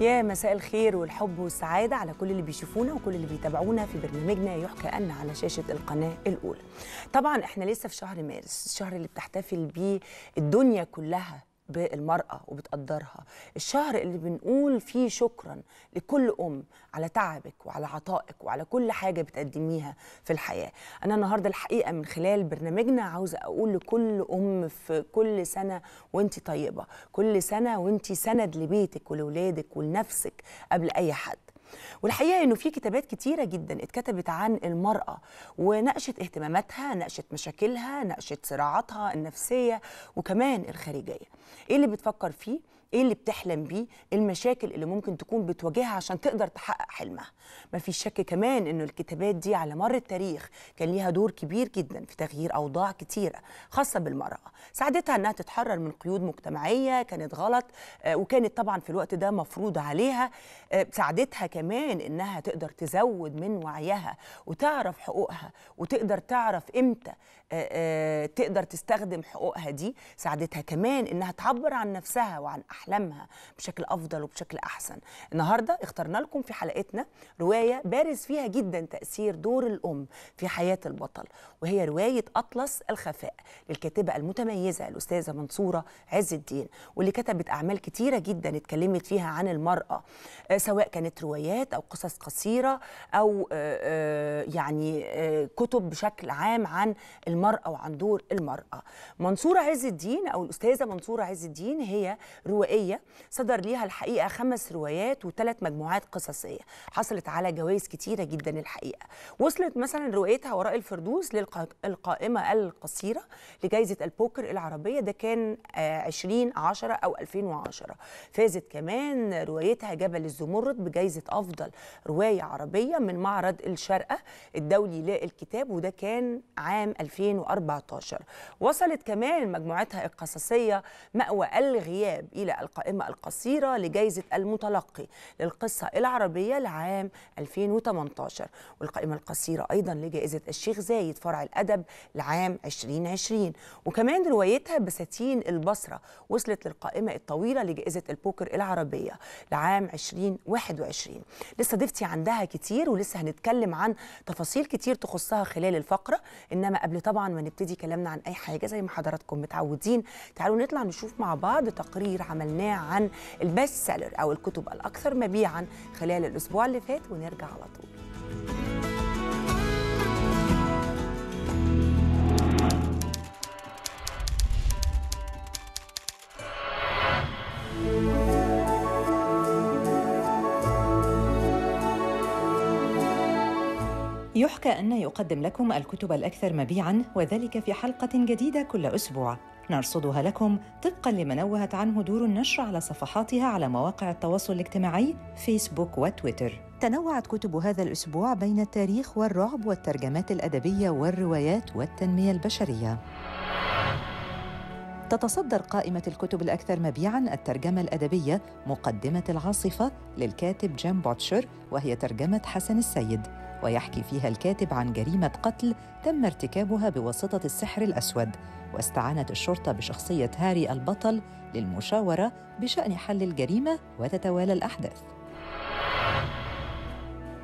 يا مساء الخير والحب والسعادة على كل اللي بيشوفونا وكل اللي بيتابعونا في برنامجنا يحكى أن على شاشة القناة الأولى طبعا احنا لسه في شهر مارس الشهر اللي بتحتفل بيه الدنيا كلها بالمرأة وبتقدرها الشهر اللي بنقول فيه شكرا لكل أم على تعبك وعلى عطائك وعلى كل حاجة بتقدميها في الحياة أنا النهاردة الحقيقة من خلال برنامجنا عاوزة أقول لكل أم في كل سنة وانت طيبة كل سنة وانت سند لبيتك ولولادك ولنفسك قبل أي حد والحقيقه انه في كتابات كتيره جدا اتكتبت عن المراه وناقشت اهتماماتها ناقشت مشاكلها ناقشت صراعاتها النفسيه وكمان الخارجيه ايه اللي بتفكر فيه ايه اللي بتحلم بيه المشاكل اللي ممكن تكون بتواجهها عشان تقدر تحقق حلمها ما في شك كمان انه الكتابات دي على مر التاريخ كان ليها دور كبير جدا في تغيير اوضاع كتيره خاصه بالمراه ساعدتها انها تتحرر من قيود مجتمعيه كانت غلط آه، وكانت طبعا في الوقت ده مفروض عليها آه، ساعدتها كمان انها تقدر تزود من وعيها وتعرف حقوقها وتقدر تعرف امتى آه، آه، تقدر تستخدم حقوقها دي ساعدتها كمان انها تعبر عن نفسها وعن احلامها بشكل افضل وبشكل احسن النهارده اخترنا لكم في حلقتنا روايه بارز فيها جدا تاثير دور الام في حياه البطل وهي روايه اطلس الخفاء للكاتبه المتميزه الاستاذه منصوره عز الدين واللي كتبت اعمال كتيره جدا اتكلمت فيها عن المراه آه، سواء كانت روايات او قصص قصيره او يعني كتب بشكل عام عن المرأة وعن دور المرأة منصورة عز الدين أو الأستاذة منصورة عز الدين هي روائية صدر ليها الحقيقة خمس روايات وثلاث مجموعات قصصية حصلت على جوائز كتيرة جدا الحقيقة وصلت مثلا روايتها وراء الفردوس للقائمة القصيرة لجائزة البوكر العربية ده كان آه، عشرة أو 2010 فازت كمان روايتها جبل الزمرد بجائزة أفضل رواية عربية من معرض الشارقة الدولي للكتاب وده كان عام 2000 2014 وصلت كمان مجموعتها القصصية مأوى الغياب إلى القائمة القصيرة لجائزة المتلقي للقصة العربية لعام 2018 والقائمة القصيرة أيضا لجائزة الشيخ زايد فرع الأدب لعام 2020 وكمان روايتها بساتين البصرة وصلت للقائمة الطويلة لجائزة البوكر العربية لعام 2021 لسه ضيفتي عندها كتير ولسه هنتكلم عن تفاصيل كتير تخصها خلال الفقرة إنما قبل طبعا طبعا ما نبتدي كلامنا عن اي حاجه زي ما حضراتكم متعودين تعالوا نطلع نشوف مع بعض تقرير عملناه عن البيست سيلر او الكتب الاكثر مبيعا خلال الاسبوع اللي فات ونرجع على طول يحكى أنه يقدم لكم الكتب الأكثر مبيعاً وذلك في حلقة جديدة كل أسبوع نرصدها لكم طبقاً لما نوهت عنه دور النشر على صفحاتها على مواقع التواصل الاجتماعي فيسبوك وتويتر تنوعت كتب هذا الأسبوع بين التاريخ والرعب والترجمات الأدبية والروايات والتنمية البشرية تتصدر قائمة الكتب الأكثر مبيعاً الترجمة الأدبية مقدمة العاصفة للكاتب جيم بوتشر وهي ترجمة حسن السيد ويحكي فيها الكاتب عن جريمة قتل تم ارتكابها بواسطة السحر الأسود واستعانت الشرطة بشخصية هاري البطل للمشاورة بشأن حل الجريمة وتتوالى الأحداث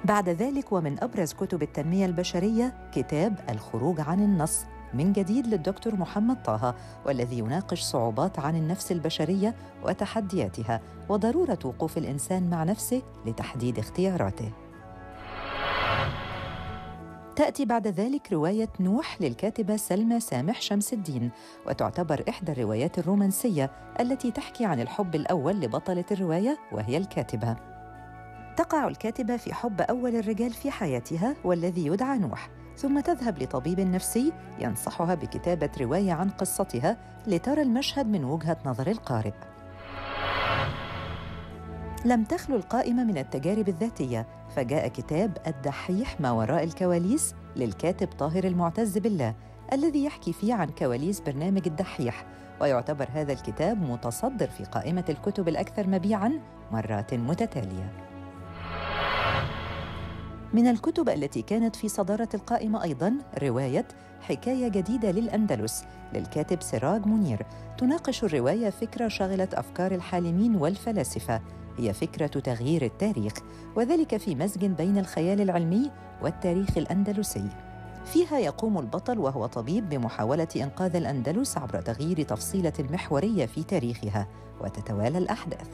بعد ذلك ومن أبرز كتب التنمية البشرية كتاب الخروج عن النص من جديد للدكتور محمد طه والذي يناقش صعوبات عن النفس البشريه وتحدياتها وضروره وقوف الانسان مع نفسه لتحديد اختياراته تأتي بعد ذلك رواية نوح للكاتبة سلمى سامح شمس الدين وتعتبر إحدى الروايات الرومانسية التي تحكي عن الحب الأول لبطلة الرواية وهي الكاتبة تقع الكاتبة في حب أول الرجال في حياتها والذي يدعى نوح ثم تذهب لطبيب نفسي ينصحها بكتابة رواية عن قصتها لترى المشهد من وجهة نظر القارئ لم تخلو القائمة من التجارب الذاتية فجاء كتاب الدحيح ما وراء الكواليس للكاتب طاهر المعتز بالله الذي يحكي فيه عن كواليس برنامج الدحيح ويعتبر هذا الكتاب متصدر في قائمة الكتب الأكثر مبيعاً مرات متتالية. من الكتب التي كانت في صدارة القائمة أيضاً رواية حكاية جديدة للأندلس للكاتب سراج منير تناقش الرواية فكرة شغلت أفكار الحالمين والفلاسفة هي فكرة تغيير التاريخ وذلك في مزج بين الخيال العلمي والتاريخ الأندلسي فيها يقوم البطل وهو طبيب بمحاولة إنقاذ الأندلس عبر تغيير تفصيلة محورية في تاريخها وتتوالى الأحداث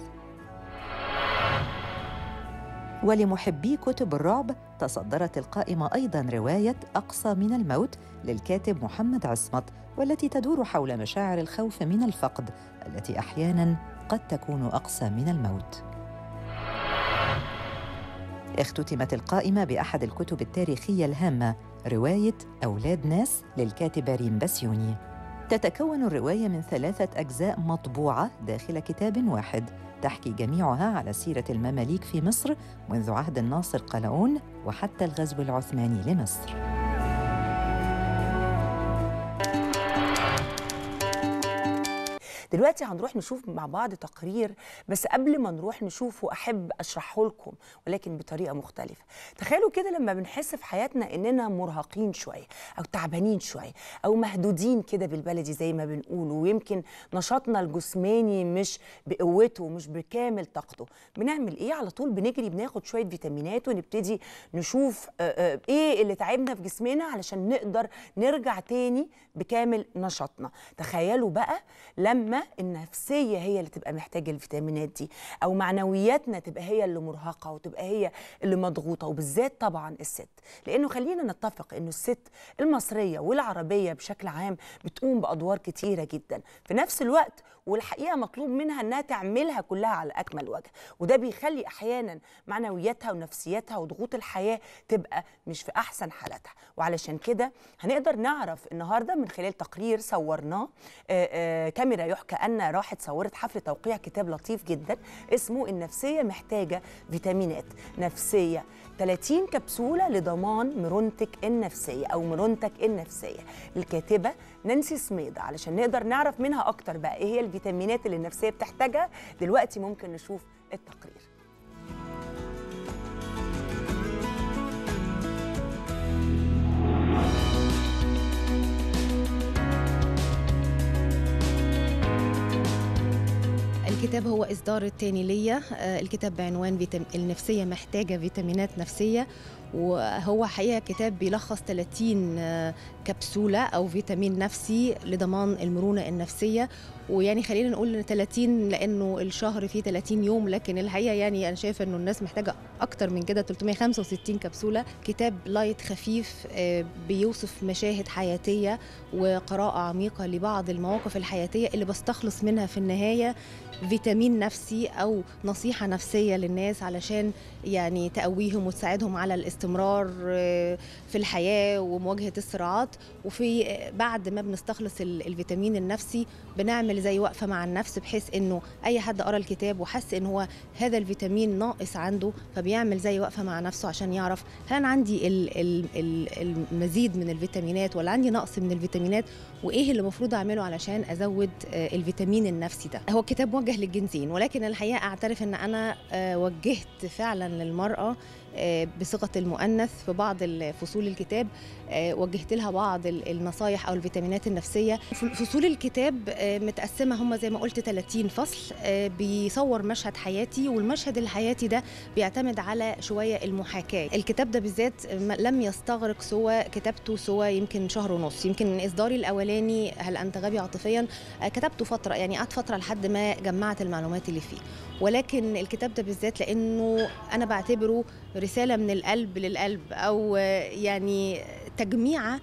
ولمحبي كتب الرعب تصدرت القائمة أيضا رواية أقصى من الموت للكاتب محمد عصمت والتي تدور حول مشاعر الخوف من الفقد التي أحيانا قد تكون أقصى من الموت اختتمت القائمة بأحد الكتب التاريخية الهامة رواية أولاد ناس للكاتبة ريم بسيوني تتكون الرواية من ثلاثة أجزاء مطبوعة داخل كتاب واحد تحكي جميعها على سيرة المماليك في مصر منذ عهد الناصر قلعون وحتى الغزو العثماني لمصر دلوقتي هنروح نشوف مع بعض تقرير بس قبل ما نروح نشوفه احب اشرحه لكم ولكن بطريقه مختلفه تخيلوا كده لما بنحس في حياتنا اننا مرهقين شويه او تعبانين شويه او مهدودين كده بالبلدي زي ما بنقول ويمكن نشاطنا الجسماني مش بقوته مش بكامل طاقته بنعمل ايه على طول بنجري بناخد شويه فيتامينات ونبتدي نشوف آه، آه، ايه اللي تعبنا في جسمنا علشان نقدر نرجع تاني بكامل نشاطنا تخيلوا بقى لما النفسيه هي اللي تبقى محتاجه الفيتامينات دي او معنوياتنا تبقى هي اللي مرهقه وتبقى هي اللي مضغوطه وبالذات طبعا الست لانه خلينا نتفق انه الست المصريه والعربيه بشكل عام بتقوم بادوار كتيره جدا في نفس الوقت والحقيقه مطلوب منها انها تعملها كلها على اكمل وجه وده بيخلي احيانا معنوياتها ونفسيتها وضغوط الحياه تبقى مش في احسن حالاتها وعلشان كده هنقدر نعرف النهارده من خلال تقرير صورناه آه، آه، كاميرا يحكي كأن راحت صورت حفل توقيع كتاب لطيف جدا اسمه النفسية محتاجة فيتامينات نفسية 30 كبسولة لضمان مرونتك النفسية أو مرونتك النفسية الكاتبة نانسي سميدة علشان نقدر نعرف منها أكتر بقى إيه هي الفيتامينات اللي النفسية بتحتاجها دلوقتي ممكن نشوف التقرير الكتاب هو إصدار التاني ليا آه، الكتاب بعنوان النفسية محتاجة فيتامينات نفسية وهو حقيقه كتاب بيلخص 30 آه، كبسوله او فيتامين نفسي لضمان المرونه النفسيه ويعني خلينا نقول 30 لانه الشهر فيه 30 يوم لكن الحقيقه يعني انا شايفه انه الناس محتاجه اكتر من كده 365 كبسوله كتاب لايت خفيف آه، بيوصف مشاهد حياتيه وقراءه عميقه لبعض المواقف الحياتيه اللي بستخلص منها في النهايه فيتامين نفسي او نصيحه نفسيه للناس علشان يعني تقويهم وتساعدهم على الاستمرار الاستمرار آه، في الحياه ومواجهه الصراعات وفي آه، بعد ما بنستخلص الفيتامين النفسي بنعمل زي وقفه مع النفس بحيث انه اي حد قرا الكتاب وحس ان هو هذا الفيتامين ناقص عنده فبيعمل زي وقفه مع نفسه عشان يعرف هل انا عندي المزيد من الفيتامينات ولا عندي نقص من الفيتامينات وايه اللي المفروض اعمله علشان ازود آه، الفيتامين النفسي ده هو الكتاب موجه للجنسين ولكن الحقيقه اعترف ان انا وجهت فعلا للمراه آه، بصيغه المؤنث في بعض فصول الكتاب آه، وجهت لها بعض النصايح او الفيتامينات النفسيه فصول الكتاب آه، متقسمه هم زي ما قلت 30 فصل بيصور مشهد حياتي والمشهد الحياتي ده بيعتمد على شويه المحاكاه الكتاب ده بالذات لم يستغرق سوى كتابته سوى يمكن شهر ونص يمكن اصداري الاولاني هل انت غبي عاطفيا كتبته فتره يعني قعدت فتره لحد ما جمعت المعلومات اللي فيه ولكن الكتاب ده بالذات لانه انا بعتبره رسالة من القلب للقلب أو يعني تجميعة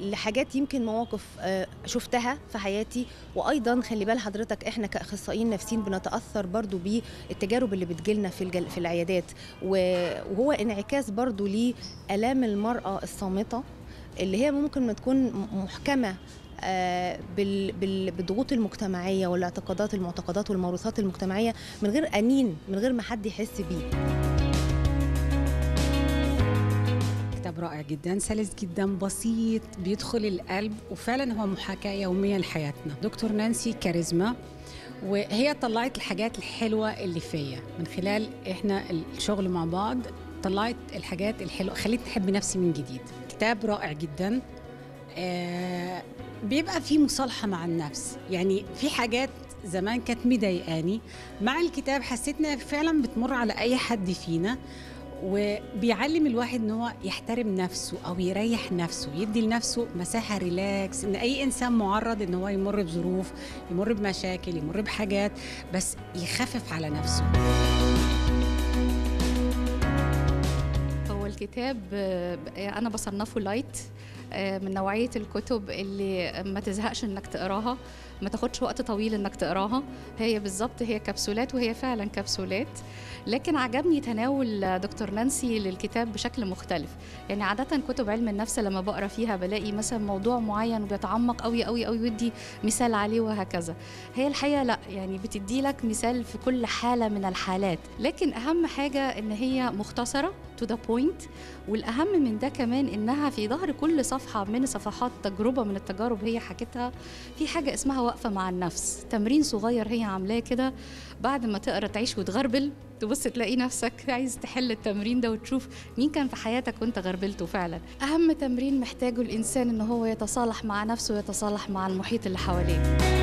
لحاجات يمكن مواقف آه، شفتها في حياتي وايضا خلي بال حضرتك احنا كاخصائيين نفسيين بنتاثر برضو بالتجارب اللي بتجيلنا في الجل في العيادات وهو انعكاس برضو لالام المراه الصامته اللي هي ممكن ما تكون محكمه آه، بالضغوط المجتمعيه والاعتقادات المعتقدات والموروثات المجتمعيه من غير انين من غير ما حد يحس بيه رائع جدا سلس جدا بسيط بيدخل القلب وفعلا هو محاكاه يوميه لحياتنا دكتور نانسي كاريزما وهي طلعت الحاجات الحلوه اللي فيا من خلال احنا الشغل مع بعض طلعت الحاجات الحلوه خليت احب نفسي من جديد كتاب رائع جدا آه بيبقى في مصالحه مع النفس يعني في حاجات زمان كانت مضايقاني مع الكتاب حسيت انها فعلا بتمر على اي حد فينا وبيعلم الواحد ان هو يحترم نفسه او يريح نفسه يدي لنفسه مساحه ريلاكس ان اي انسان معرض ان هو يمر بظروف يمر بمشاكل يمر بحاجات بس يخفف على نفسه هو الكتاب آه، انا بصنفه لايت آه، من نوعيه الكتب اللي ما تزهقش انك تقراها ما تاخدش وقت طويل انك تقراها هي بالظبط هي كبسولات وهي فعلا كبسولات لكن عجبني تناول دكتور نانسي للكتاب بشكل مختلف يعني عادة كتب علم النفس لما بقرا فيها بلاقي مثلا موضوع معين وبيتعمق قوي قوي قوي ويدي مثال عليه وهكذا هي الحقيقة لا يعني بتدي لك مثال في كل حالة من الحالات لكن أهم حاجة إن هي مختصرة تو ذا بوينت والاهم من ده كمان انها في ظهر كل صفحه من صفحات تجربه من التجارب هي حكتها في حاجه اسمها واقفه مع النفس تمرين صغير هي عاملاه كده بعد ما تقرا تعيش وتغربل تبص تلاقي نفسك عايز تحل التمرين ده وتشوف مين كان في حياتك وانت غربلته فعلا اهم تمرين محتاجه الانسان ان هو يتصالح مع نفسه ويتصالح مع المحيط اللي حواليه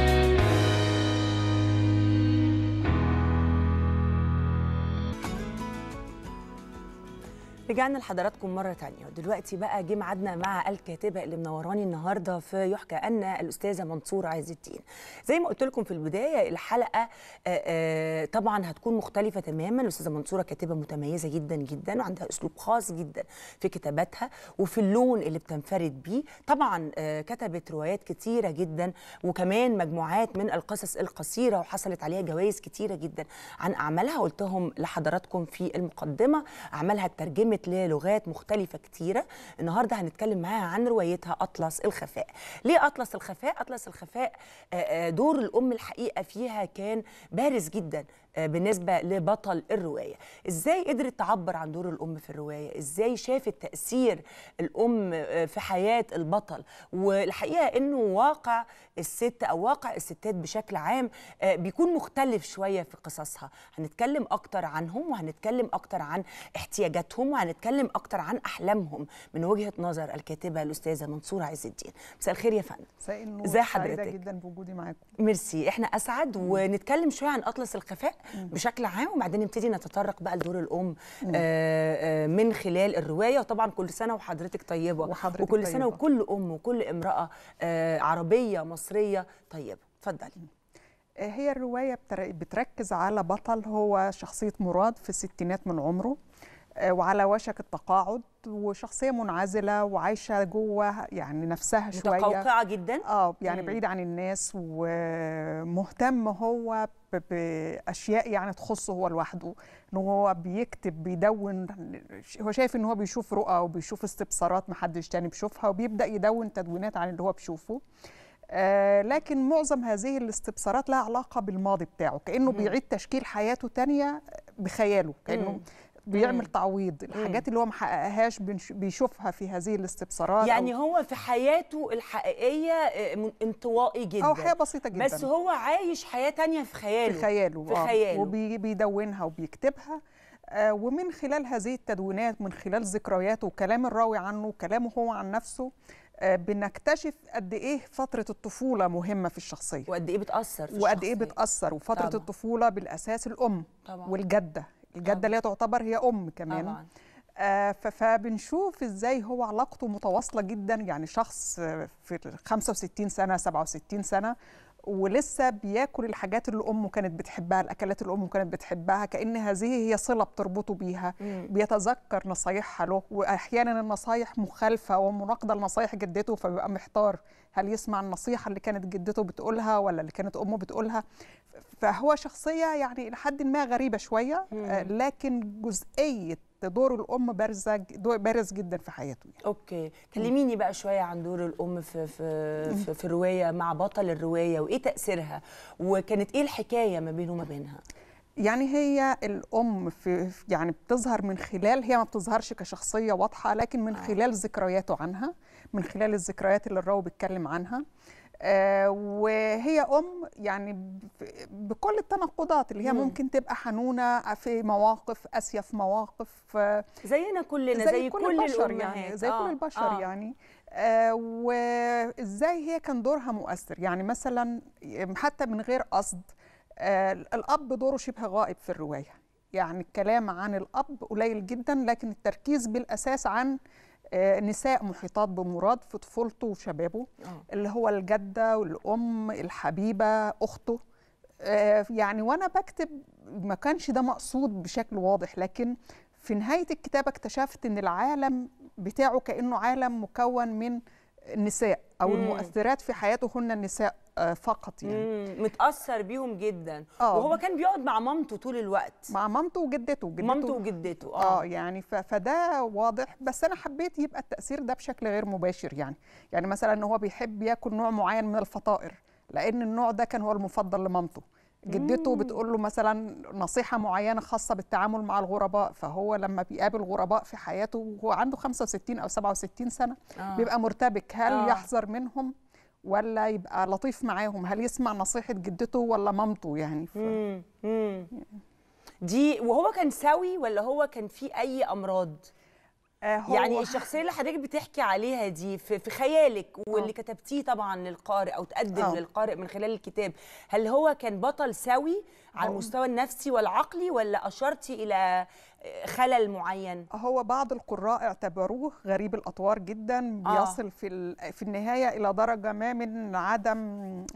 رجعنا لحضراتكم مرة تانية ودلوقتي بقى جه ميعادنا مع الكاتبة اللي منوراني النهاردة في يحكى أن الأستاذة منصور عز الدين زي ما قلت لكم في البداية الحلقة آه، آه، طبعا هتكون مختلفة تماما الأستاذة منصورة كاتبة متميزة جدا جدا وعندها أسلوب خاص جدا في كتاباتها وفي اللون اللي بتنفرد بيه طبعا آه، كتبت روايات كتيرة جدا وكمان مجموعات من القصص القصيرة وحصلت عليها جوائز كتيرة جدا عن أعمالها قلتهم لحضراتكم في المقدمة أعمالها اترجمت للغات مختلفة كتيرة النهاردة هنتكلم معاها عن روايتها أطلس الخفاء ليه أطلس الخفاء؟ أطلس الخفاء آه، آه، دور الأم الحقيقة فيها كان بارز جدا آه، بالنسبه لبطل الروايه ازاي قدرت تعبر عن دور الام في الروايه ازاي شافت تاثير الام آه، في حياه البطل والحقيقه انه واقع الست او واقع الستات بشكل عام آه، بيكون مختلف شويه في قصصها هنتكلم اكتر عنهم وهنتكلم اكتر عن احتياجاتهم وهنتكلم اكتر عن احلامهم من وجهه نظر الكاتبه الاستاذه منصوره عز الدين مساء الخير يا فندم مساء النور ازي حضرتك سعيده جدا بوجودي معاكم ميرسي احنا اسعد ونتكلم شويه عن اطلس الخفاء بشكل عام وبعدين نبتدي نتطرق بقى لدور الام آه، آه، من خلال الروايه وطبعا كل سنه وحضرتك طيبه وحضرتك وكل طيبة. سنه وكل ام وكل امراه آه، عربيه مصريه طيبه اتفضلي هي الروايه بتركز على بطل هو شخصيه مراد في الستينات من عمره وعلى وشك التقاعد وشخصيه منعزله وعايشه جوه يعني نفسها شويه متقوقعه جدا اه يعني مم. بعيد عن الناس ومهتم هو باشياء يعني تخصه هو لوحده ان هو بيكتب بيدون هو شايف ان هو بيشوف رؤى وبيشوف استبصارات محدش تاني بيشوفها وبيبدا يدون تدوينات عن اللي هو بيشوفه آه لكن معظم هذه الاستبصارات لها علاقة بالماضي بتاعه كأنه مم. بيعيد تشكيل حياته تانية بخياله كأنه مم. بيعمل تعويض الحاجات اللي هو ما حققهاش بيشوفها في هذه الاستبصارات يعني هو في حياته الحقيقيه آه، انطوائي جدا او حياه بسيطه جدا بس هو عايش حياه تانية في خياله في خياله في آه، خياله وبيدونها وبيكتبها آه، ومن خلال هذه التدوينات من خلال ذكرياته وكلام الراوي عنه وكلامه هو عن نفسه بنكتشف قد ايه فتره الطفوله مهمه في الشخصيه وقد ايه بتاثر في وقد ايه بتاثر وفتره طبعا. الطفوله بالاساس الام طبعا. والجده الجده آه. اللي هي تعتبر هي ام كمان طبعا. آه فبنشوف ازاي هو علاقته متواصله جدا يعني شخص في 65 سنه 67 سنه ولسه بياكل الحاجات اللي امه كانت بتحبها الاكلات اللي امه كانت بتحبها كان هذه هي صله بتربطه بيها مم. بيتذكر نصايحها له واحيانا النصايح مخالفه ومناقضه لنصايح جدته فبيبقى محتار هل يسمع النصيحه اللي كانت جدته بتقولها ولا اللي كانت امه بتقولها فهو شخصية يعني إلى حد ما غريبة شوية آه، لكن جزئية دور الام بارزه بارز جدا في حياته يعني. اوكي كلميني بقى شويه عن دور الام في في في, في الروايه مع بطل الروايه وايه تاثيرها وكانت ايه الحكايه ما بينه وما بينها يعني هي الام في يعني بتظهر من خلال هي ما بتظهرش كشخصيه واضحه لكن من آه. خلال ذكرياته عنها من خلال الذكريات اللي الراوي بيتكلم عنها آه، وهي ام يعني بكل التناقضات اللي هي مم. ممكن تبقى حنونه في مواقف قاسيه في مواقف آه، زينا كلنا زي, زي كل, كل البشر يعني آه، زي آه. كل البشر آه. يعني آه وازاي هي كان دورها مؤثر يعني مثلا حتى من غير قصد آه الاب دوره شبه غائب في الروايه يعني الكلام عن الاب قليل جدا لكن التركيز بالاساس عن آه، نساء محيطات بمراد في طفولته وشبابه آه. اللي هو الجده والام الحبيبه اخته آه، يعني وانا بكتب ما كانش ده مقصود بشكل واضح لكن في نهايه الكتابه اكتشفت ان العالم بتاعه كانه عالم مكون من النساء او مم. المؤثرات في حياته هن النساء آه، فقط يعني مم. متاثر بيهم جدا آه. وهو كان بيقعد مع مامته طول الوقت مع مامته وجدته جدته مامته وجدته آه. اه يعني فده واضح بس انا حبيت يبقى التاثير ده بشكل غير مباشر يعني يعني مثلا ان هو بيحب ياكل نوع معين من الفطائر لان النوع ده كان هو المفضل لمامته جدته بتقول له مثلا نصيحة معينة خاصة بالتعامل مع الغرباء فهو لما بيقابل غرباء في حياته وهو عنده 65 أو 67 سنة آه. بيبقى مرتبك هل آه. يحذر منهم ولا يبقى لطيف معاهم هل يسمع نصيحة جدته ولا مامته يعني ف... مم. مم. دي وهو كان سوي ولا هو كان في أي أمراض؟ آه، يعني هو يعني الشخصيه اللي حضرتك بتحكي عليها دي في, في خيالك واللي آه. كتبتيه طبعا للقارئ او تقدم أوه. للقارئ من خلال الكتاب هل هو كان بطل سوي على المستوى النفسي والعقلي ولا اشرتي الى خلل معين هو بعض القراء اعتبروه غريب الاطوار جدا آه. بيصل في في النهايه الى درجه ما من عدم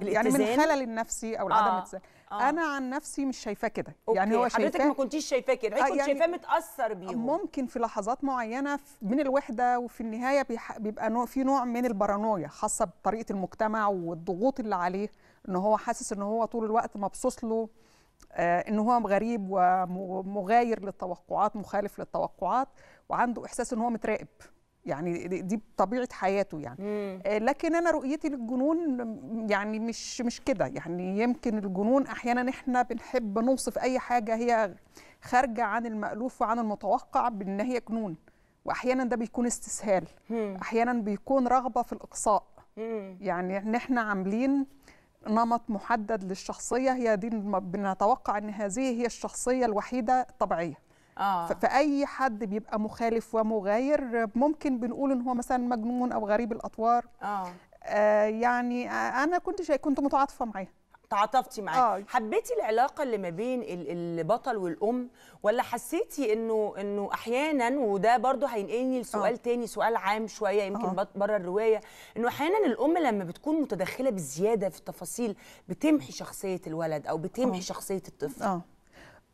الاتزان. يعني من الخلل النفسي او عدم آه. الاتزان آه. انا عن نفسي مش شايفاه كده يعني هو شايفاه حضرتك ما كنتيش شايفاه كده حضرتك آه يعني شايفاه متاثر بيهم ممكن في لحظات معينه من الوحده وفي النهايه بيبقى نوع في نوع من البارانويا خاصه بطريقه المجتمع والضغوط اللي عليه ان هو حاسس ان هو طول الوقت مبصوص له آه ان هو غريب ومغاير للتوقعات مخالف للتوقعات وعنده احساس ان هو متراقب يعني دي طبيعه حياته يعني مم. آه، لكن انا رؤيتي للجنون يعني مش مش كده يعني يمكن الجنون احيانا احنا بنحب نوصف اي حاجه هي خارجه عن المالوف وعن المتوقع بان هي جنون واحيانا ده بيكون استسهال مم. احيانا بيكون رغبه في الاقصاء مم. يعني ان احنا عاملين نمط محدد للشخصيه هي دي بنتوقع ان هذه هي الشخصيه الوحيده الطبيعيه آه. فاي حد بيبقى مخالف ومغاير ممكن بنقول ان هو مثلا مجنون او غريب الاطوار آه. آه يعني انا كنت شا... كنت متعاطفه معاه تعاطفتي معاه آه. حبيتي العلاقه اللي ما بين البطل والام ولا حسيتي انه انه احيانا وده برضو هينقلني لسؤال آه. تاني سؤال عام شويه يمكن آه. بره الروايه انه احيانا الام لما بتكون متدخله بزياده في التفاصيل بتمحي شخصيه الولد او بتمحي آه. شخصيه الطفل آه.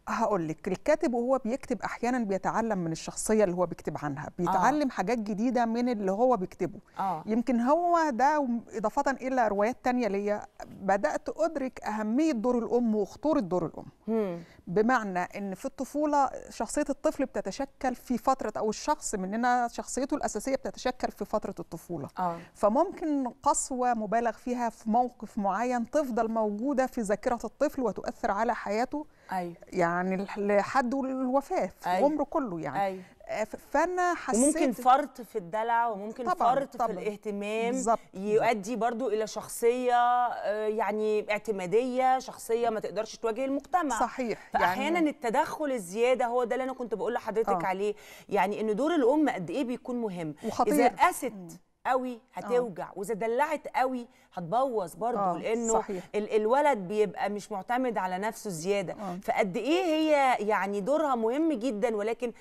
هقول لك الكاتب وهو بيكتب احيانا بيتعلم من الشخصيه اللي هو بيكتب عنها بيتعلم آه. حاجات جديده من اللي هو بيكتبه آه. يمكن هو ده اضافه الى روايات تانية ليا بدات ادرك اهميه دور الام وخطوره دور الام مم. بمعنى ان في الطفوله شخصيه الطفل بتتشكل في فتره او الشخص مننا شخصيته الاساسيه بتتشكل في فتره الطفوله أوه. فممكن قسوه مبالغ فيها في موقف معين تفضل موجوده في ذاكره الطفل وتؤثر على حياته أي. أيوه. يعني لحد الوفاه في أي. أيوه. عمره كله يعني أي. أيوه. آه، فانا حسيت وممكن فرط في الدلع وممكن طبعًا فرط طبعًا في الاهتمام بالزبط يؤدي برضو الى شخصيه آه، يعني اعتماديه شخصيه ما تقدرش تواجه المجتمع صحيح فاحيانا يعني التدخل الزياده هو ده اللي انا كنت بقول لحضرتك آه. عليه يعني ان دور الام قد ايه بيكون مهم وخطير. اذا قست قوي هتوجع آه. واذا دلعت قوي هتبوظ برضه آه لانه صحيح. الولد بيبقى مش معتمد على نفسه زياده آه. فقد ايه هي يعني دورها مهم جدا ولكن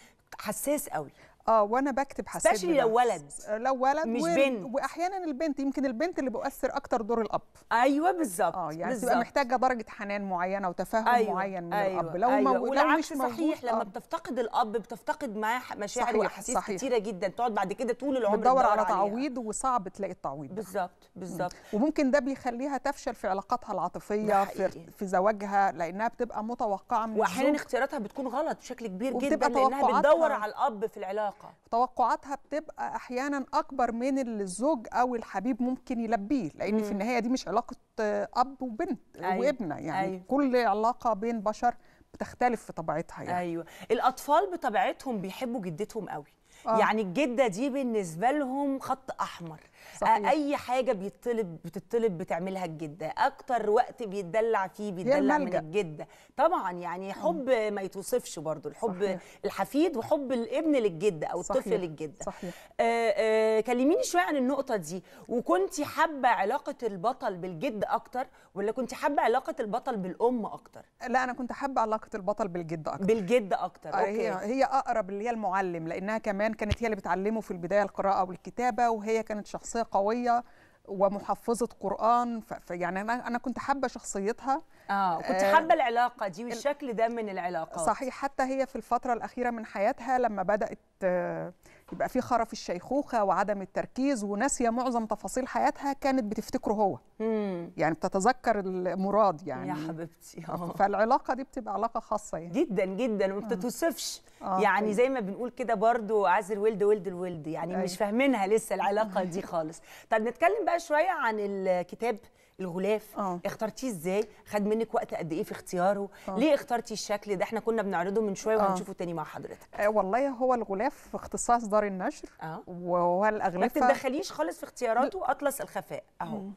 حساس قوي اه وانا بكتب حسيت سبيشلي لو ولد آه، لو ولد مش بنت واحيانا البنت يمكن البنت اللي بؤثر اكتر دور الاب ايوه بالظبط اه يعني بالزبط. تبقى محتاجه درجه حنان معينه وتفاهم أيوة. معين من أيوة. الاب لو أيوة. مو... لو مش صحيح آه. لما بتفتقد الاب بتفتقد معاه مشاعر واحاسيس كتيره جدا تقعد بعد كده طول العمر بتدور على تعويض وصعب تلاقي التعويض بالظبط بالظبط وممكن ده بيخليها تفشل في علاقاتها العاطفيه في, في زواجها لانها بتبقى متوقعه من واحيانا اختياراتها بتكون غلط بشكل كبير جدا لانها بتدور على الاب في العلاقه العلاقه توقعاتها بتبقى احيانا اكبر من اللي الزوج او الحبيب ممكن يلبيه لان مم. في النهايه دي مش علاقه اب وبنت أيوة. وابنه يعني أيوة. كل علاقه بين بشر بتختلف في طبيعتها يعني ايوه الاطفال بطبيعتهم بيحبوا جدتهم قوي آه. يعني الجده دي بالنسبه لهم خط احمر آه، صحيح. اي حاجه بيطلب بتطلب بتعملها الجده اكتر وقت بيتدلع فيه بيتدلع من الجده طبعا يعني حب ما يتوصفش برضو الحب صحيح. الحفيد وحب الابن للجده او صحيح. الطفل للجده صحيح. آه آه كلميني شويه عن النقطه دي وكنت حابه علاقه البطل بالجد اكتر ولا كنت حابه علاقه البطل بالام اكتر لا انا كنت حابه علاقه البطل بالجد اكتر بالجد اكتر آه هي هي اقرب اللي هي المعلم لانها كمان كانت هي اللي بتعلمه في البدايه القراءه والكتابه وهي كانت شخصيه شخصيه قويه ومحفظه قران يعني انا انا كنت حابه شخصيتها اه كنت آه، حابه العلاقه دي والشكل ده من العلاقات صحيح حتى هي في الفتره الاخيره من حياتها لما بدات آه، يبقى في خرف الشيخوخه وعدم التركيز وناسيه معظم تفاصيل حياتها كانت بتفتكره هو مم. يعني بتتذكر المراد يعني يا حبيبتي اه فالعلاقه دي بتبقى علاقه خاصه يعني جدا جدا وما آه. بتتوصفش آه. يعني زي ما بنقول كده برضو عايز الولد ولد الولد يعني أي. مش أيوة. فاهمينها لسه العلاقه دي خالص طب نتكلم بقى شويه عن الكتاب الغلاف أوه. اخترتيه ازاي خد منك وقت قد ايه في اختياره أوه. ليه اخترتي الشكل ده احنا كنا بنعرضه من شويه آه. وهنشوفه تاني مع حضرتك أه والله هو الغلاف في اختصاص دار النشر أوه. وهو الاغلفه ما تدخليش خالص في اختياراته اطلس الخفاء اهو مم.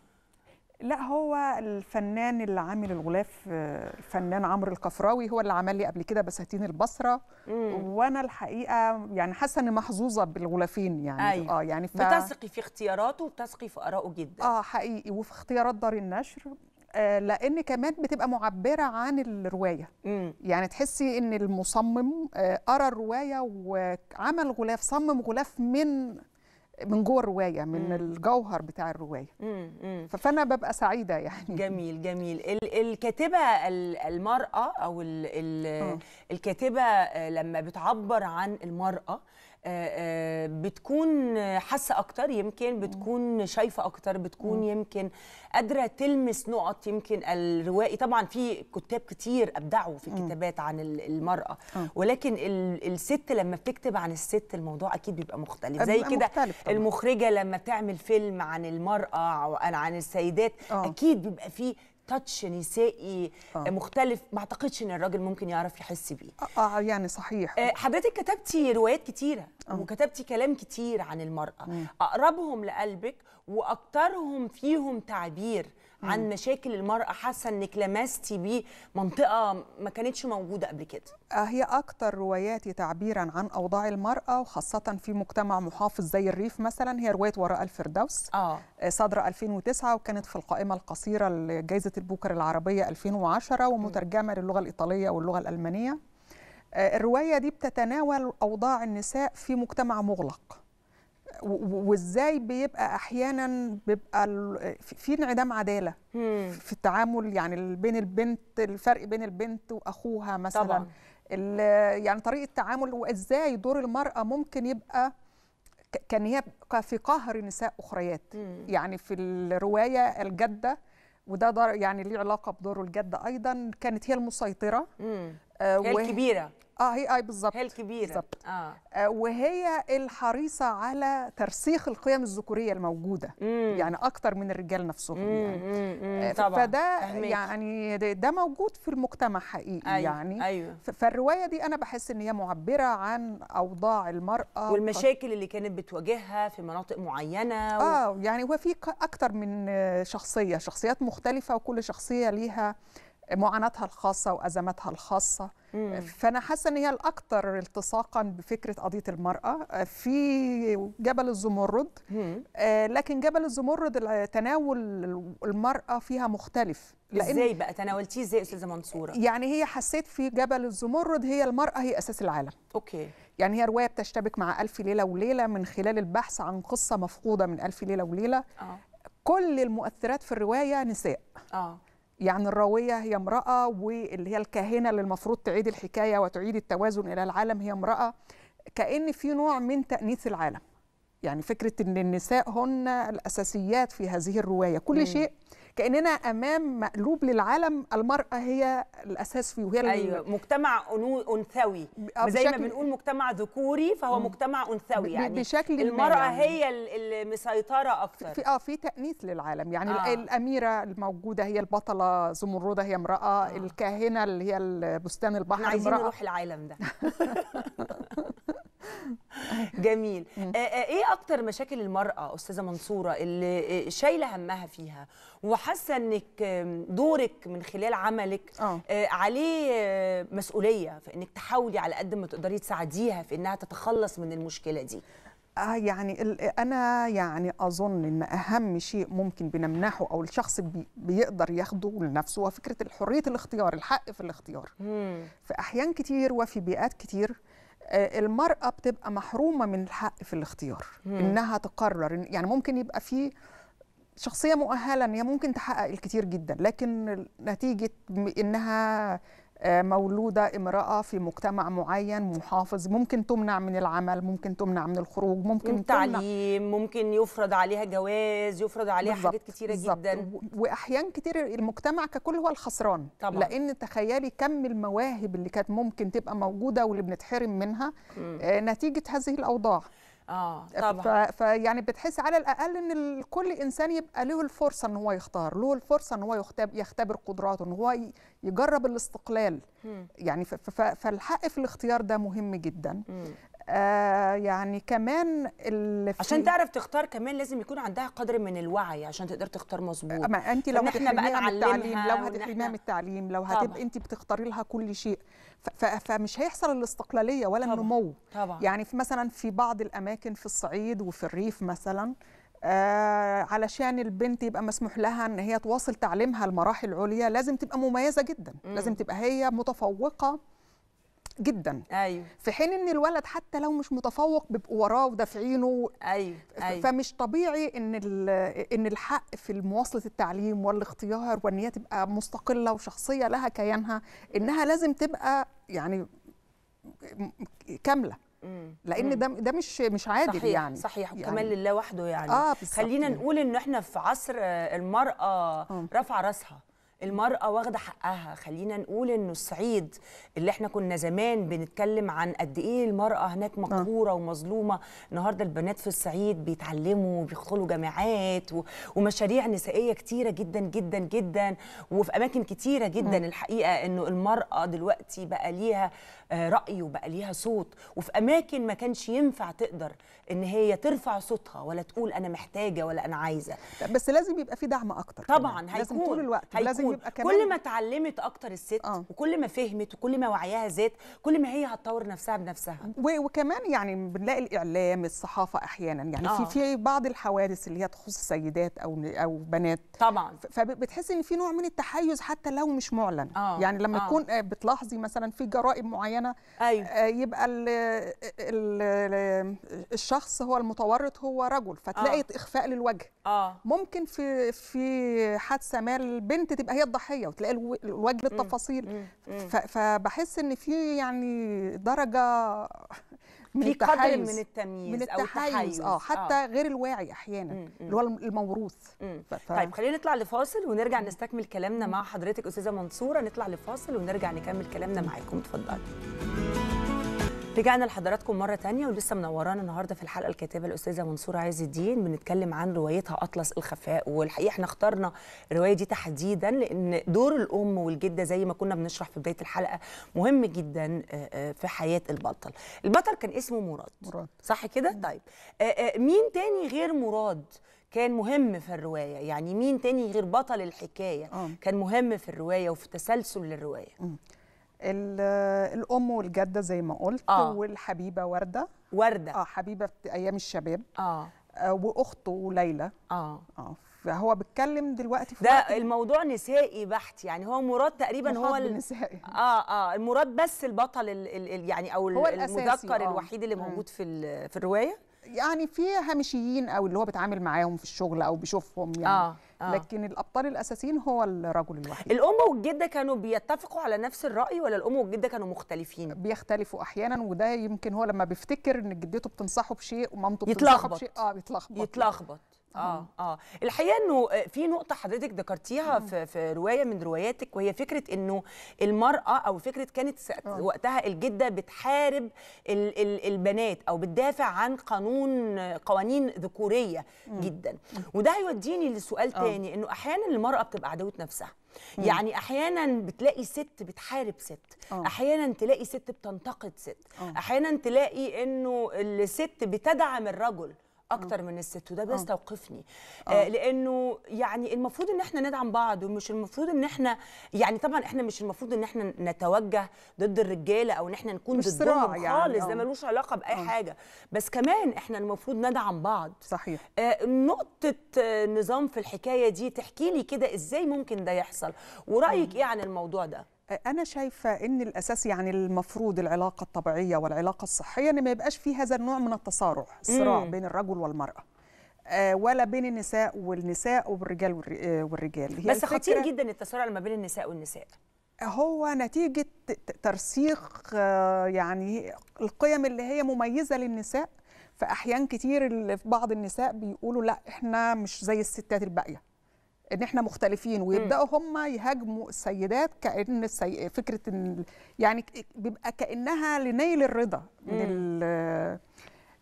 لا هو الفنان اللي عامل الغلاف الفنان آه، عمرو الكفراوي هو اللي عمل لي قبل كده بساتين البصره مم. وانا الحقيقه يعني حاسه اني محظوظه بالغلافين يعني أيوة. اه يعني ف... بتثقي في اختياراته وبتثقي في ارائه جدا اه حقيقي وفي اختيارات دار النشر آه لان كمان بتبقى معبره عن الروايه مم. يعني تحسي ان المصمم آه قرا الروايه وعمل غلاف صمم غلاف من من جوه الروايه من مم. الجوهر بتاع الروايه مم. فانا ببقى سعيده يعني جميل جميل الكاتبه المراه او آه. الكاتبه لما بتعبر عن المراه آه، آه، بتكون حاسه اكتر يمكن بتكون شايفه اكتر بتكون يمكن قادره تلمس نقط يمكن الروائي طبعا في كتاب كتير ابدعوا في الكتابات عن المراه آه. ولكن الست لما بتكتب عن الست الموضوع اكيد بيبقى مختلف زي كده المخرجه لما تعمل فيلم عن المراه او عن السيدات اكيد بيبقى فيه تاتش نسائي آه. آه. مختلف ما اعتقدش ان الراجل ممكن يعرف يحس بيه اه, آه، يعني صحيح آه، حضرتك كتبتي روايات كتيره آه. وكتبتي كلام كتير عن المراه مم. اقربهم لقلبك واكثرهم فيهم تعبير عن مشاكل المرأة حاسة انك لمستي بيه منطقة ما كانتش موجودة قبل كده آه، هي اكتر رواياتي تعبيرا عن اوضاع المرأة وخاصة في مجتمع محافظ زي الريف مثلا هي رواية وراء الفردوس آه. آه، صدر 2009 وكانت في القائمة القصيرة لجائزة البوكر العربية 2010 ومترجمة للغة الإيطالية واللغة الألمانية آه، الرواية دي بتتناول أوضاع النساء في مجتمع مغلق وازاي بيبقى احيانا بيبقى في انعدام عداله في التعامل يعني بين البنت الفرق بين البنت واخوها مثلا طبعا. يعني طريقه التعامل وازاي دور المراه ممكن يبقى كان يبقى في قهر نساء اخريات مم. يعني في الروايه الجده وده يعني ليه علاقه بدور الجده ايضا كانت هي المسيطره مم. آه، هي الكبيره اه هي اي آه، بالظبط هي الكبيره بالظبط آه. آه. وهي الحريصه على ترسيخ القيم الذكوريه الموجوده مم. يعني اكتر من الرجال نفسهم مم. يعني مم. مم. آه، طبعا. فده أهميك. يعني ده موجود في المجتمع حقيقي أيوة. يعني أيوة. فالروايه دي انا بحس ان هي معبره عن اوضاع المراه والمشاكل اللي كانت بتواجهها في مناطق معينه و... اه يعني هو في اكتر من شخصيه شخصيات مختلفه وكل شخصيه ليها آه معاناتها الخاصه وازماتها الخاصه مم. فانا حاسه ان هي الاكثر التصاقا بفكره قضيه المراه في جبل الزمرد مم. آه، لكن جبل الزمرد تناول المراه فيها مختلف لأن ازاي بقى تناولتيه ازاي استاذه منصوره يعني هي حسيت في جبل الزمرد هي المراه هي اساس العالم اوكي يعني هي روايه بتشتبك مع الف ليله وليله من خلال البحث عن قصه مفقوده من الف ليله وليله آه. كل المؤثرات في الروايه نساء آه. يعني الراوية هي امرأة واللي هي الكاهنة اللي المفروض تعيد الحكاية وتعيد التوازن إلى العالم هي امرأة كأن في نوع من تأنيث العالم يعني فكرة أن النساء هن الأساسيات في هذه الرواية كل م. شيء كاننا امام مقلوب للعالم المراه هي الاساس فيه وهي ايوه مجتمع انثوي زي ما بنقول مجتمع ذكوري فهو م. مجتمع انثوي يعني بشكل المراه يعني. هي اللي مسيطره اكثر في اه في تانيث للعالم يعني آه. الاميره الموجوده هي البطله زمرده هي امراه آه. الكاهنه اللي هي بستان البحر امراه عايزين نروح العالم ده جميل آه، آه، ايه اكتر مشاكل المراه استاذه منصوره اللي آه، شايله همها فيها وحاسه انك دورك من خلال عملك أوه. عليه مسؤوليه فانك تحاولي على قد ما تقدري تساعديها في انها تتخلص من المشكله دي يعني انا يعني اظن ان اهم شيء ممكن بنمنحه او الشخص بي بيقدر ياخده لنفسه هو فكره حريه الاختيار الحق في الاختيار في احيان كتير وفي بيئات كتير آه، المرأة بتبقى محرومة من الحق في الاختيار مم. إنها تقرر يعني ممكن يبقى في شخصية مؤهلة إن هي ممكن تحقق الكتير جدا لكن نتيجة إنها آه، مولوده امراه في مجتمع معين محافظ ممكن تمنع من العمل ممكن تمنع من الخروج ممكن من تعليم ممكن يفرض عليها جواز يفرض عليها بالزبط. حاجات كتيره بالزبط. جدا واحيان كتير المجتمع ككل هو الخسران طبعا. لان تخيلي كم المواهب اللي كانت ممكن تبقى موجوده واللي بنتحرم منها م. آه، نتيجه هذه الاوضاع اه طبعا فيعني بتحس على الاقل ان كل انسان يبقى له الفرصه ان هو يختار له الفرصه ان هو يختبر قدراته ان هو يجرب الاستقلال م. يعني فالحق في الاختيار ده مهم جدا آه، يعني كمان اللي عشان تعرف تختار كمان لازم يكون عندها قدر من الوعي عشان تقدر تختار مظبوط ما انت لو هتحرميها من التعليم لو هتحرميها من التعليم لو هتبقى انت بتختاري لها كل شيء فمش هيحصل الاستقلاليه ولا طبعًا. النمو طبعًا. يعني في مثلا في بعض الاماكن في الصعيد وفي الريف مثلا آه علشان البنت يبقى مسموح لها ان هي تواصل تعليمها المراحل العليا لازم تبقى مميزه جدا م. لازم تبقى هي متفوقه جدا ايوه في حين ان الولد حتى لو مش متفوق بيبقوا وراه ودافعينه ايوه ايوه فمش طبيعي ان ان الحق في مواصله التعليم والاختيار وان هي تبقى مستقله وشخصيه لها كيانها انها لازم تبقى يعني كامله لان ده ده مش مش عادل صحيح يعني صحيح يعني وكمان يعني لله وحده يعني آه خلينا يعني. نقول ان احنا في عصر آه، المراه آه. رفع راسها المرأة واخدة حقها خلينا نقول إنه الصعيد اللي إحنا كنا زمان بنتكلم عن قد إيه المرأة هناك آه. مقهورة ومظلومة النهاردة البنات في الصعيد بيتعلموا وبيدخلوا جامعات و... ومشاريع نسائية كتيرة جدا جدا جدا وفي أماكن كتيرة جدا الحقيقة إنه المرأة دلوقتي بقى ليها آه، راي وبقى ليها صوت وفي اماكن ما كانش ينفع تقدر ان هي ترفع صوتها ولا تقول انا محتاجه ولا انا عايزه بس لازم يبقى في دعم اكتر طبعا هيكون لازم طول الوقت هيكون. لازم يبقى كمان كل ما اتعلمت اكتر الست آه. وكل ما فهمت وكل ما وعيها زاد كل ما هي هتطور نفسها بنفسها وكمان يعني بنلاقي الاعلام الصحافه احيانا يعني آه. في في بعض الحوادث اللي هي تخص سيدات او او بنات طبعا فبتحسي ان في نوع من التحيز حتى لو مش معلن آه. يعني لما آه. تكون آه، بتلاحظي مثلا في جرائم معينه معينه أيوة. آه، يبقى الـ الـ الشخص هو المتورط هو رجل فتلاقي آه. اخفاء للوجه آه. ممكن في في حادثه ما البنت تبقى هي الضحيه وتلاقي الوجه بالتفاصيل فبحس ان في يعني درجه من في قدر من التمييز من التحيز, أو التحيز. اه حتى آه. غير الواعي احيانا اللي هو الموروث ف... طيب خلينا نطلع لفاصل ونرجع مم. نستكمل كلامنا مع حضرتك استاذه منصوره نطلع لفاصل ونرجع نكمل كلامنا معاكم اتفضلي رجعنا لحضراتكم مره تانية ولسه منورانا النهارده في الحلقه الكاتبه الاستاذه منصوره عز الدين بنتكلم عن روايتها اطلس الخفاء والحقيقه احنا اخترنا الروايه دي تحديدا لان دور الام والجده زي ما كنا بنشرح في بدايه الحلقه مهم جدا آه، آه، في حياه البطل البطل كان اسمه مراد مراد صح كده طيب آه، مين تاني غير مراد كان مهم في الروايه يعني مين تاني غير بطل الحكايه كان مهم في الروايه وفي تسلسل للرواية الام والجده زي ما قلت آه. والحبيبه ورده ورده اه حبيبه ايام الشباب اه, آه واخته ليلى اه اه فهو بيتكلم دلوقتي في ده الموضوع نسائي بحت يعني هو مراد تقريبا هو النسائي اه اه المراد بس البطل ال ال يعني او هو المذكر آه. الوحيد اللي آه. موجود في في الروايه يعني في هامشيين او اللي هو بيتعامل معاهم في الشغل او بيشوفهم يعني آه. آه. لكن الابطال الاساسيين هو الرجل الوحيد الام والجده كانوا بيتفقوا على نفس الراي ولا الام والجده كانوا مختلفين بيختلفوا احيانا وده يمكن هو لما بيفتكر ان جدته بتنصحه بشيء ومامته بتنصحه بشيء اه بيتلخبط يتلخبط اه اه الحقيقه انه آه، في نقطه حضرتك ذكرتيها في في روايه من رواياتك وهي فكره انه المراه او فكره كانت آه. وقتها الجده بتحارب ال ال البنات او بتدافع عن قانون قوانين ذكوريه مم. جدا وده هيوديني لسؤال ثاني آه. تاني انه احيانا المراه بتبقى عدوه نفسها مم. يعني احيانا بتلاقي ست بتحارب ست أوه. احيانا تلاقي ست بتنتقد ست أوه. احيانا تلاقي انه الست بتدعم الرجل اكتر آه. من الست وده بيستوقفني آه. آه،, آه لانه يعني المفروض ان احنا ندعم بعض ومش المفروض ان احنا يعني طبعا احنا مش المفروض ان احنا نتوجه ضد الرجاله او ان احنا نكون صراع يعني خالص ده ملوش علاقه باي أوه. حاجه بس كمان احنا المفروض ندعم بعض صحيح آه نقطه نظام في الحكايه دي تحكي لي كده ازاي ممكن ده يحصل ورايك ايه عن الموضوع ده انا شايفه ان الاساس يعني المفروض العلاقه الطبيعيه والعلاقه الصحيه ان ما يبقاش في هذا النوع من التصارع الصراع مم. بين الرجل والمراه آه، ولا بين النساء والنساء والرجال آه، والرجال هي بس خطير جدا التصارع ما بين النساء والنساء هو نتيجه ترسيخ آه، يعني القيم اللي هي مميزه للنساء فاحيان كتير بعض النساء بيقولوا لا احنا مش زي الستات الباقيه ان احنا مختلفين ويبداوا هم يهاجموا السيدات كان السي... فكره ان يعني بيبقى كانها لنيل الرضا من ال...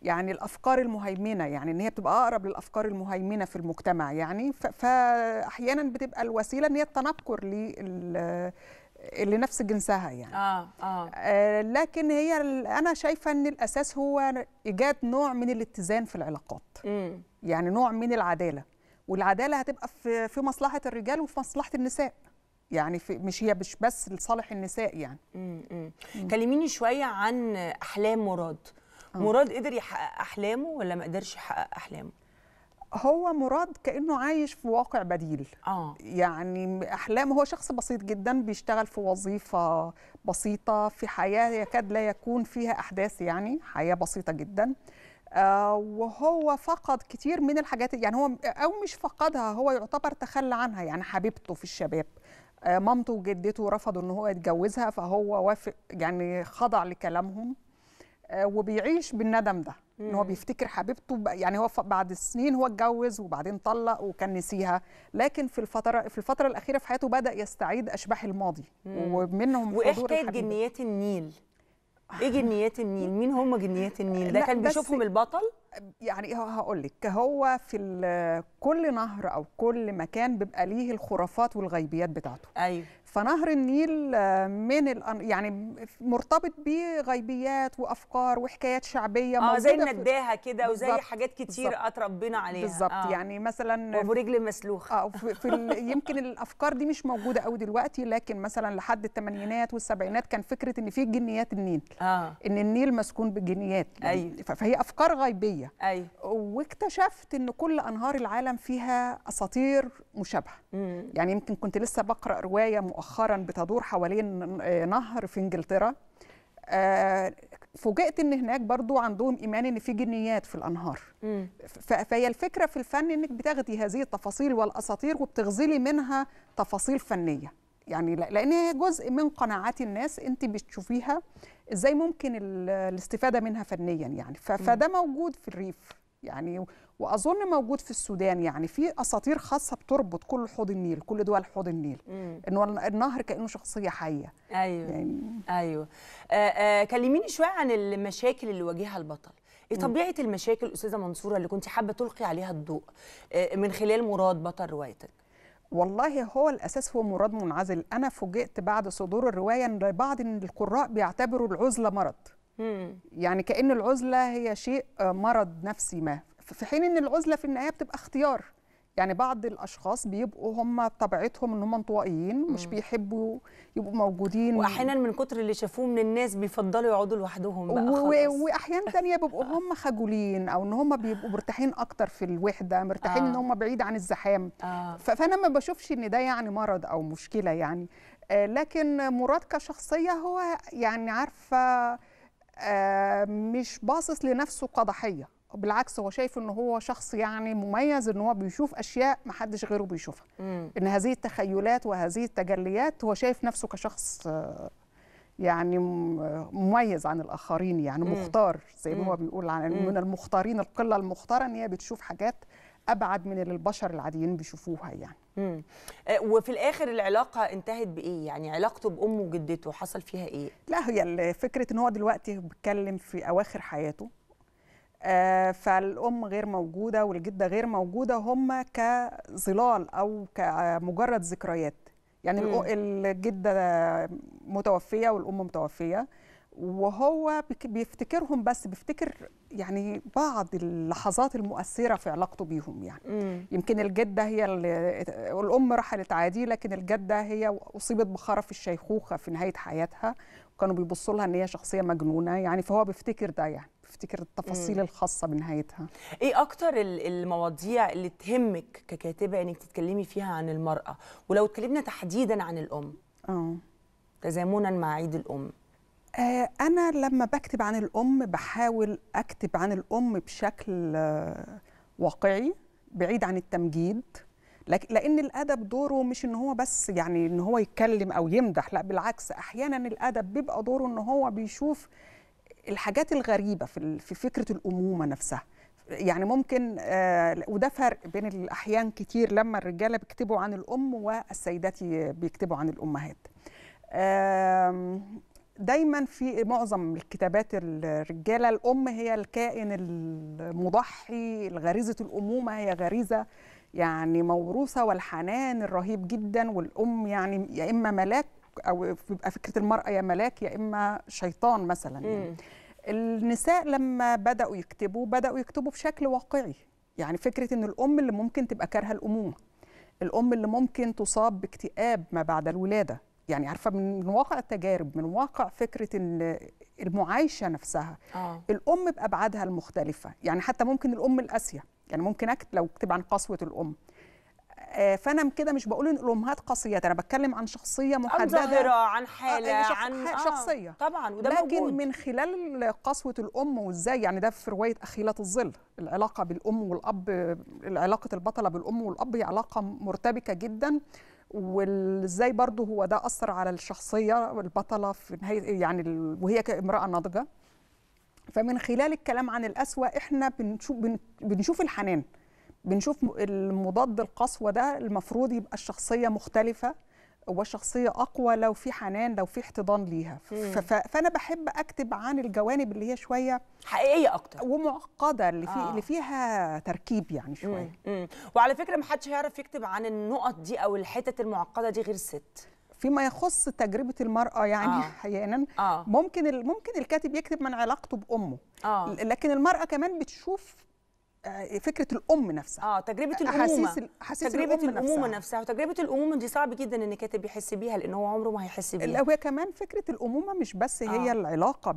يعني الافكار المهيمنه يعني ان هي بتبقى اقرب للافكار المهيمنه في المجتمع يعني ف... فاحيانا بتبقى الوسيله ان هي التنكر لل نفس جنسها يعني آه آه. آه لكن هي انا شايفه ان الاساس هو ايجاد نوع من الاتزان في العلاقات مم. يعني نوع من العداله والعداله هتبقى في في مصلحه الرجال وفي مصلحه النساء يعني في مش هي مش بس لصالح النساء يعني امم كلميني شويه عن احلام مراد آه. مراد قدر يحقق احلامه ولا ما قدرش يحقق احلامه هو مراد كانه عايش في واقع بديل آه. يعني احلامه هو شخص بسيط جدا بيشتغل في وظيفه بسيطه في حياه يكاد لا يكون فيها احداث يعني حياه بسيطه جدا آه، وهو فقد كتير من الحاجات يعني هو او مش فقدها هو يعتبر تخلى عنها يعني حبيبته في الشباب آه، مامته وجدته رفضوا ان هو يتجوزها فهو وافق يعني خضع لكلامهم آه، وبيعيش بالندم ده ان هو بيفتكر حبيبته يعني هو بعد سنين هو اتجوز وبعدين طلق وكان نسيها لكن في الفتره في الفتره الاخيره في حياته بدا يستعيد اشباح الماضي ومنهم وايه حكايه جنيات النيل ايه جنيات النيل مين هم جنيات النيل ده كان بيشوفهم البطل يعني هقول لك هو في كل نهر او كل مكان بيبقى ليه الخرافات والغيبيات بتاعته ايوه فنهر النيل آه، من الأن... يعني مرتبط بغيبيات وافكار وحكايات شعبيه اه زي النداهه كده وزي حاجات كتير اتربينا عليها بالظبط آه. يعني مثلا ابو رجل مسلوخ اه في, في ال... يمكن الافكار دي مش موجوده قوي دلوقتي لكن مثلا لحد الثمانينات والسبعينات كان فكره ان في جنيات النيل آه. ان النيل مسكون بالجنيات يعني أيوة. فهي افكار غيبيه أيوة. واكتشفت ان كل انهار العالم فيها اساطير مشابهه مم. يعني يمكن كنت لسه بقرا روايه مؤخرا مؤخرا بتدور حوالين آه، نهر في انجلترا آه، فوجئت ان هناك برضو عندهم ايمان ان في جنيات في الانهار فهي الفكره في الفن انك بتاخدي هذه التفاصيل والاساطير وبتغزلي منها تفاصيل فنيه يعني لان هي جزء من قناعات الناس انت بتشوفيها ازاي ممكن الاستفاده منها فنيا يعني فده موجود في الريف يعني واظن موجود في السودان يعني في اساطير خاصه بتربط كل حوض النيل كل دول حوض النيل انه النهر كانه شخصيه حيه ايوه يعني ايوه آآ آه، آآ آه، كلميني شويه عن المشاكل اللي واجهها البطل ايه طبيعه المشاكل استاذه منصوره اللي كنت حابه تلقي عليها الضوء آه، من خلال مراد بطل روايتك والله هو الاساس هو مراد منعزل انا فوجئت بعد صدور الروايه ان بعض القراء بيعتبروا العزله مرض يعني كأن العزلة هي شيء مرض نفسي ما في حين ان العزله في النهايه بتبقى اختيار يعني بعض الاشخاص بيبقوا هم طبيعتهم ان هم انطوائيين مش بيحبوا يبقوا موجودين واحيانا من كتر اللي شافوه من الناس بيفضلوا يقعدوا لوحدهم بقى خلاص واحيان ثانيه بيبقوا هم خجولين او ان هم بيبقوا مرتاحين اكتر في الوحده مرتاحين آه. ان هم بعيد عن الزحام آه. فانا ما بشوفش ان ده يعني مرض او مشكله يعني آه لكن مراد كشخصيه هو يعني عارفه آه مش باصص لنفسه كضحيه بالعكس هو شايف ان هو شخص يعني مميز ان هو بيشوف اشياء ما حدش غيره بيشوفها مم. ان هذه التخيلات وهذه التجليات هو شايف نفسه كشخص يعني مميز عن الاخرين يعني مم. مختار زي ما هو بيقول عن من المختارين القله المختاره ان هي بتشوف حاجات ابعد من اللي البشر العاديين بيشوفوها يعني مم. آه، وفي الاخر العلاقه انتهت بايه يعني علاقته بامه وجدته حصل فيها ايه لا هي فكره ان هو دلوقتي بيتكلم في اواخر حياته آه، فالام غير موجوده والجده غير موجوده هم كظلال او كمجرد ذكريات يعني مم. الجده متوفيه والام متوفيه وهو بيفتكرهم بس بيفتكر يعني بعض اللحظات المؤثره في علاقته بيهم يعني مم. يمكن الجده هي الام رحلت عادي لكن الجده هي اصيبت بخرف الشيخوخه في نهايه حياتها وكانوا بيبصوا لها ان هي شخصيه مجنونه يعني فهو بيفتكر ده يعني بفتكر التفاصيل مم. الخاصه بنهايتها ايه اكتر المواضيع اللي تهمك ككاتبه انك تتكلمي فيها عن المراه ولو اتكلمنا تحديدا عن الام اه تزامنا مع عيد الام آه انا لما بكتب عن الام بحاول اكتب عن الام بشكل آه واقعي بعيد عن التمجيد لان الادب دوره مش ان هو بس يعني ان هو يتكلم او يمدح لا بالعكس احيانا الادب بيبقى دوره ان هو بيشوف الحاجات الغريبه في فكره الامومه نفسها يعني ممكن آه، وده فرق بين الاحيان كتير لما الرجاله بيكتبوا عن الام والسيدات بيكتبوا عن الامهات دايما في معظم الكتابات الرجاله الام هي الكائن المضحي غريزه الامومه هي غريزه يعني موروثه والحنان الرهيب جدا والام يعني يا اما ملاك او بيبقى فكره المراه يا ملاك يا اما شيطان مثلا يعني. النساء لما بداوا يكتبوا بداوا يكتبوا بشكل واقعي يعني فكره ان الام اللي ممكن تبقى كارهه الامومه الام اللي ممكن تصاب باكتئاب ما بعد الولاده يعني عارفه من واقع التجارب من واقع فكره ان المعايشه نفسها آه. الام بابعادها المختلفه يعني حتى ممكن الام القاسيه يعني ممكن اكتب لو اكتب عن قسوه الام آه، فانا كده مش بقول ان الامهات قاسيات انا بتكلم عن شخصيه محدده عن ظاهره عن آه، حاله آه عن آه شخصيه طبعا وده لكن موجود. من خلال قسوه الام وازاي يعني ده في روايه اخيله الظل العلاقه بالام والاب علاقه البطله بالام والاب هي علاقه مرتبكه جدا وازاي برضه هو ده اثر على الشخصيه البطله في نهايه يعني وهي كامراه ناضجه فمن خلال الكلام عن القسوه احنا بنشوف بنشوف الحنان بنشوف المضاد القسوه ده المفروض يبقى الشخصيه مختلفه وشخصيه اقوى لو في حنان لو في احتضان ليها فانا بحب اكتب عن الجوانب اللي هي شويه حقيقيه اكتر ومعقده اللي, في آه. اللي فيها تركيب يعني شويه مم. مم. وعلى فكره محدش هيعرف يكتب عن النقط دي او الحتت المعقده دي غير ست فيما يخص تجربه المراه يعني آه. احيانا آه. ممكن ممكن الكاتب يكتب من علاقته بامه آه. لكن المراه كمان بتشوف آه، فكره الام نفسها اه تجربه آه، الامومه حسيس تجربه الأمومة نفسها. نفسها وتجربه الامومه دي صعب جدا ان كاتب يحس بيها لان هو عمره ما هيحس بيها هي كمان فكره الامومه مش بس آه. هي العلاقه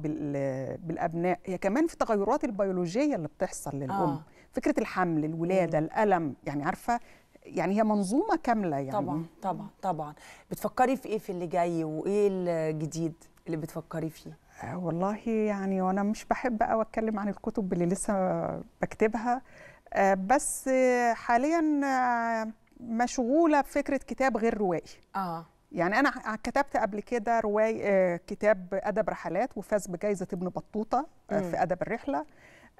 بالابناء هي كمان في التغيرات البيولوجيه اللي بتحصل للام آه. فكره الحمل الولاده مم. الالم يعني عارفه يعني هي منظومه كامله يعني طبعا طبعا طبعا بتفكري في ايه في اللي جاي وايه الجديد اللي بتفكري فيه والله يعني وانا مش بحب قوي اتكلم عن الكتب اللي لسه بكتبها آه، بس حاليا آه، مشغوله بفكره كتاب غير روائي اه يعني انا كتبت قبل كده روايه آه، كتاب ادب رحلات وفاز بجائزه ابن بطوطه في ادب الرحله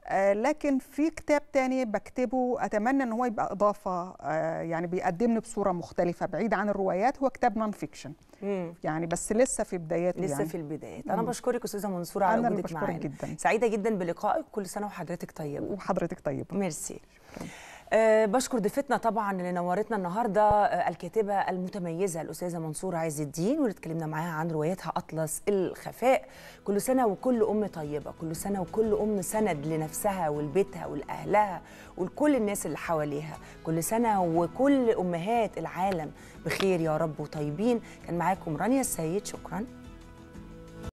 آه، لكن في كتاب تاني بكتبه أتمنى أن هو يبقى إضافة آه، يعني بيقدمني بصورة مختلفة بعيد عن الروايات هو كتاب نون فيكشن مم. يعني بس لسه في بداياته لسه يعني. في البدايات انا بشكرك استاذه منصوره على وجودك معانا جدا سعيده جدا بلقائك كل سنه وحضرتك طيبه وحضرتك طيبه ميرسي شكرا. آه، بشكر ضيفتنا طبعا اللي نورتنا النهارده آه، الكاتبه المتميزه الاستاذه منصور عز الدين واللي اتكلمنا معاها عن روايتها اطلس الخفاء كل سنه وكل ام طيبه كل سنه وكل ام سند لنفسها ولبيتها ولاهلها ولكل الناس اللي حواليها كل سنه وكل امهات العالم بخير يا رب وطيبين كان معاكم رانيا السيد شكرا